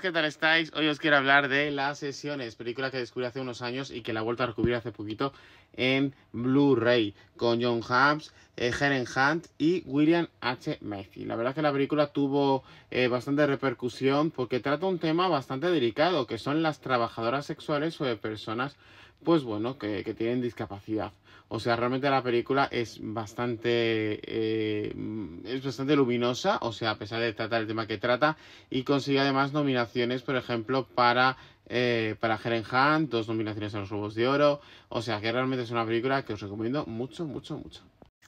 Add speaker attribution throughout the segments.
Speaker 1: ¿qué tal estáis? Hoy os quiero hablar de Las Sesiones, película que descubrí hace unos años y que la he vuelto a descubrir hace poquito en Blu-ray, con John Hams, eh, Helen Hunt y William H. Macy. La verdad es que la película tuvo eh, bastante repercusión porque trata un tema bastante delicado, que son las trabajadoras sexuales o de personas pues bueno, que, tienen discapacidad. O sea, realmente la película es bastante, eh, es bastante luminosa, o sea, a pesar de tratar el tema que trata, y consigue además nominaciones, por ejemplo, para, eh, para Hunt, dos nominaciones a los Juegos de Oro, o sea, que realmente es una película que os recomiendo mucho, mucho, mucho.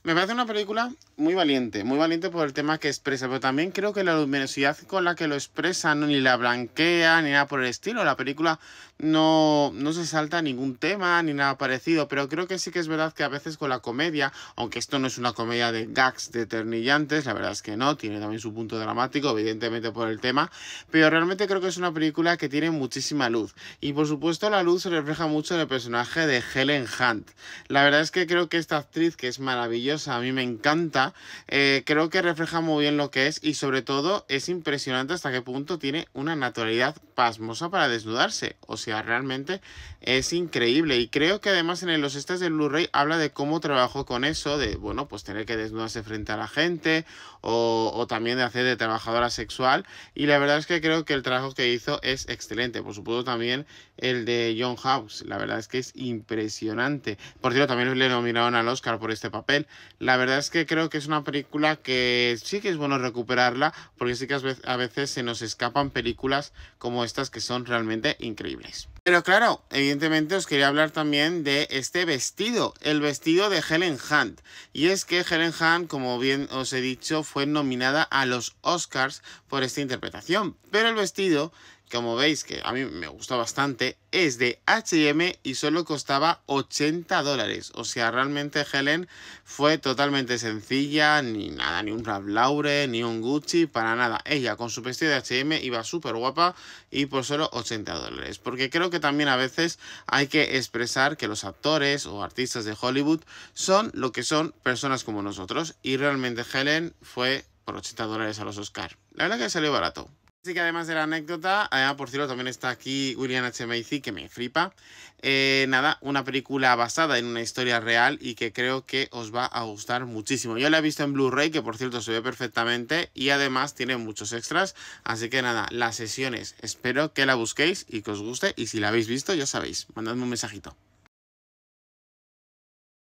Speaker 1: Me parece una película muy valiente, muy valiente por el tema que expresa, pero también creo que la luminosidad con la que lo expresa no, ni la blanquea ni nada por el estilo. La película no, no se salta ningún tema ni nada parecido, pero creo que sí que es verdad que a veces con la comedia, aunque esto no es una comedia de gags de ternillantes, la verdad es que no, tiene también su punto dramático, evidentemente por el tema, pero realmente creo que es una película que tiene muchísima luz. Y por supuesto la luz se refleja mucho en el personaje de Helen Hunt. La verdad es que creo que esta actriz, que es maravillosa, a mí me encanta. Eh, creo que refleja muy bien lo que es y sobre todo es impresionante hasta qué punto tiene una naturalidad pasmosa para desnudarse. O sea, realmente es increíble. Y creo que además en los estás de Blu-ray habla de cómo trabajó con eso, de, bueno, pues tener que desnudarse frente a la gente o, o también de hacer de trabajadora sexual. Y la verdad es que creo que el trabajo que hizo es excelente. Por supuesto también el de John House. La verdad es que es impresionante. Por cierto, también le nominaron al Oscar por este papel. La verdad es que creo que es una película que sí que es bueno recuperarla porque sí que a veces se nos escapan películas como estas que son realmente increíbles. Pero claro, evidentemente os quería hablar también de este vestido, el vestido de Helen Hunt. Y es que Helen Hunt, como bien os he dicho, fue nominada a los Oscars por esta interpretación. Pero el vestido, como veis que a mí me gustó bastante, es de HM y solo costaba 80 dólares. O sea, realmente Helen fue totalmente sencilla, ni nada, ni un Ralph Lauren, ni un Gucci, para nada. Ella con su vestido de HM iba súper guapa y por solo 80 dólares. Porque creo que que también a veces hay que expresar que los actores o artistas de Hollywood son lo que son personas como nosotros. Y realmente Helen fue por 80 dólares a los Oscar. La verdad que salió barato. Así que además de la anécdota, además, ah, por cierto, también está aquí William H. Macy, que me flipa. Eh, nada, una película basada en una historia real y que creo que os va a gustar muchísimo. Yo la he visto en Blu-ray, que por cierto se ve perfectamente y además tiene muchos extras. Así que nada, las sesiones, espero que la busquéis y que os guste. Y si la habéis visto, ya sabéis, mandadme un mensajito.